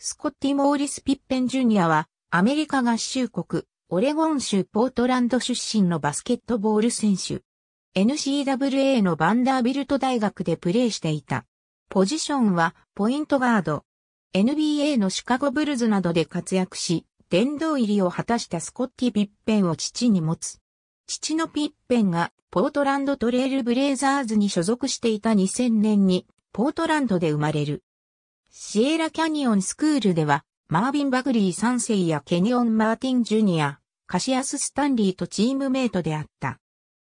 スコッティ・モーリス・ピッペン・ジュニアは、アメリカ合衆国、オレゴン州ポートランド出身のバスケットボール選手。n c w a のバンダービルト大学でプレーしていた。ポジションは、ポイントガード。NBA のシカゴブルズなどで活躍し、殿堂入りを果たしたスコッティ・ピッペンを父に持つ。父のピッペンがポートランドトレイルブレイザーズに所属していた2000年にポートランドで生まれる。シエラキャニオンスクールでは、マービン・バグリー3世やケニオン・マーティン・ジュニア、カシアス・スタンリーとチームメイトであった。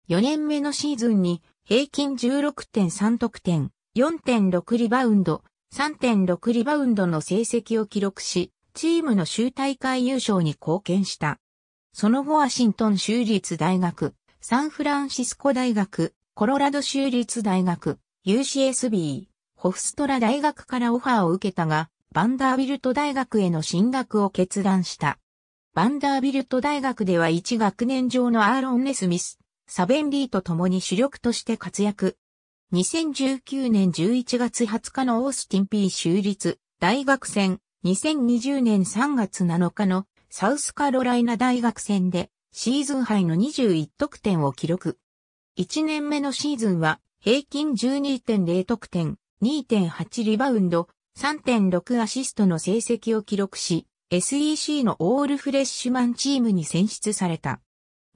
4年目のシーズンに平均16.3得点、4.6リバウンド、3.6リバウンドの成績を記録し、チームの州大会優勝に貢献した。その後ワシントン州立大学、サンフランシスコ大学、コロラド州立大学、UCSB、ホフストラ大学からオファーを受けたが、バンダービルト大学への進学を決断した。バンダービルト大学では1学年上のアーロン・ネスミス、サベンリーと共に主力として活躍。2019年11月20日のオースティン P 州立大学戦、2020年3月7日のサウスカロライナ大学戦でシーズン杯の21得点を記録。1年目のシーズンは平均12.0得点、2.8リバウンド、3.6アシストの成績を記録し、SEC のオールフレッシュマンチームに選出された。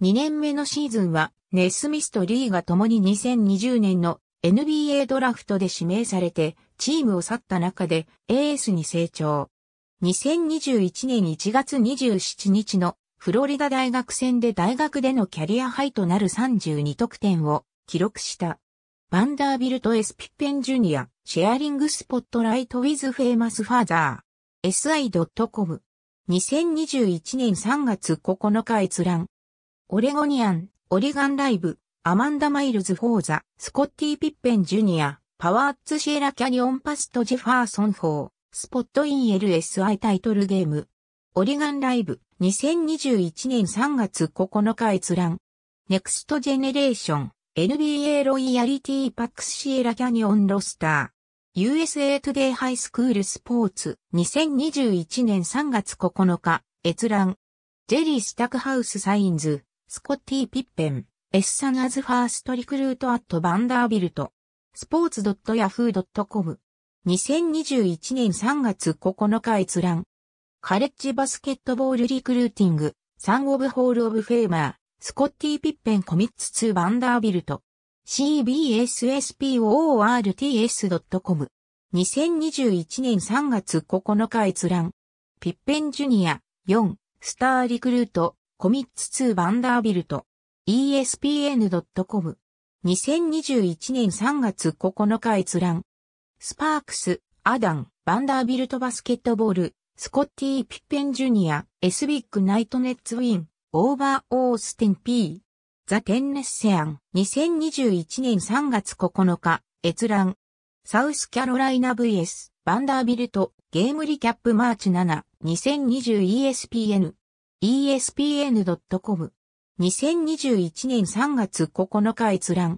2年目のシーズンは、ネスミスとリーが共に2020年の NBA ドラフトで指名されて、チームを去った中でエースに成長。2021年1月27日のフロリダ大学戦で大学でのキャリアハイとなる32得点を記録した。バンダービルト・エスピッペン・ジュニア、シェアリング・スポットライト・ウィズ・フェイマス・ファーザー、si.com。2021年3月9日閲覧。オレゴニアン、オリガンライブ、アマンダ・マイルズ・フォーザ、スコッティ・ピッペン・ジュニア、パワーツ・シエラ・キャニオン・パスト・ジェファーソン・フォー、スポット・イン・ LSI タイトルゲーム。オリガンライブ、2021年3月9日閲覧。ネクスト・ジェネレーション。NBA ロイヤリティパックスシエラキャニオンロスター。USA トゥデイハイスクールスポーツ2021年3月9日閲覧。ジェリー・スタクハウス・サインズ、スコッティ・ピッペン、エッサアズ・ファースト・リクルート・アット・バンダービルト。スポーツ .yahoo.com。2021年3月9日閲覧。カレッジバスケットボールリクルーティング、サンオブホールオブフェーマー、スコッティ・ピッペン・コミッツ・ツー・バンダービルト。cbssports.com。2021年3月9日閲覧。ピッペン・ジュニア、4、スター・リクルート、コミッツ・ツー・バンダービルト。espn.com。2021年3月9日閲覧。スパークス、アダン、バンダービルトバスケットボール、スコッティ・ピッペン・ジュニア、エスビッグ・ナイトネッツ・ウィン。オーバーオースティン P。ザ・テンネッセアン。2021年3月9日、閲覧。サウスキャロライナ VS、バンダービルト、ゲームリキャップマーチ7、2020ESPN。ESPN.com。2021年3月9日閲覧。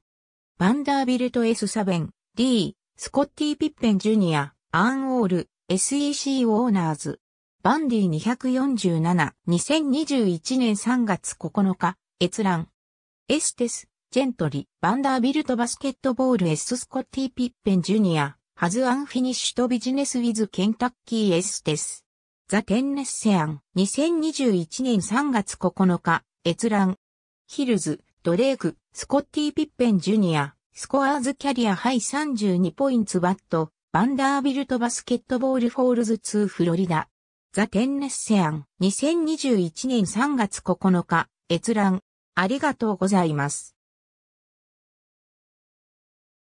バンダービルト S サベン、D、スコッティ・ピッペン・ジュニア、アンオール、SEC オーナーズ。バンディ247、2021年3月9日、閲覧。エステス、ジェントリ、バンダービルトバスケットボールエススコッティ・ピッペン・ジュニア、ハズ・アンフィニッシュとビジネス・ウィズ・ケンタッキー・エステス。ザ・テンネッセアン、2021年3月9日、閲覧。ヒルズ、ドレーク、スコッティ・ピッペン・ジュニア、スコアーズ・キャリア・ハイ32ポインツ・バット、バンダービルトバスケットボール・フォールズツー・フロリダ。ザ・テンネッセアン、2021年3月9日、閲覧、ありがとうございます。